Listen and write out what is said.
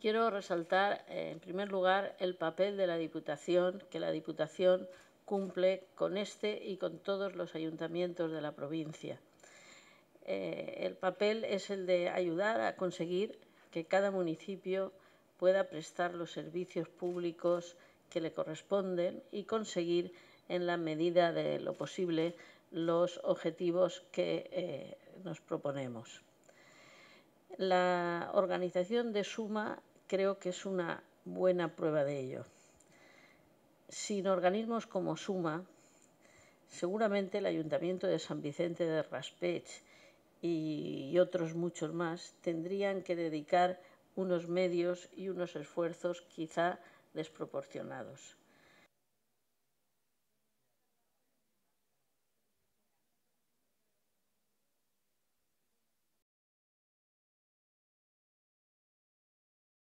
Quiero resaltar, eh, en primer lugar, el papel de la Diputación, que la Diputación cumple con este y con todos los ayuntamientos de la provincia. Eh, el papel es el de ayudar a conseguir que cada municipio pueda prestar los servicios públicos que le corresponden y conseguir, en la medida de lo posible, los objetivos que eh, nos proponemos. La organización de Suma creo que es una buena prueba de ello. Sin organismos como Suma, seguramente el Ayuntamiento de San Vicente de Raspech y otros muchos más tendrían que dedicar unos medios y unos esfuerzos quizá desproporcionados.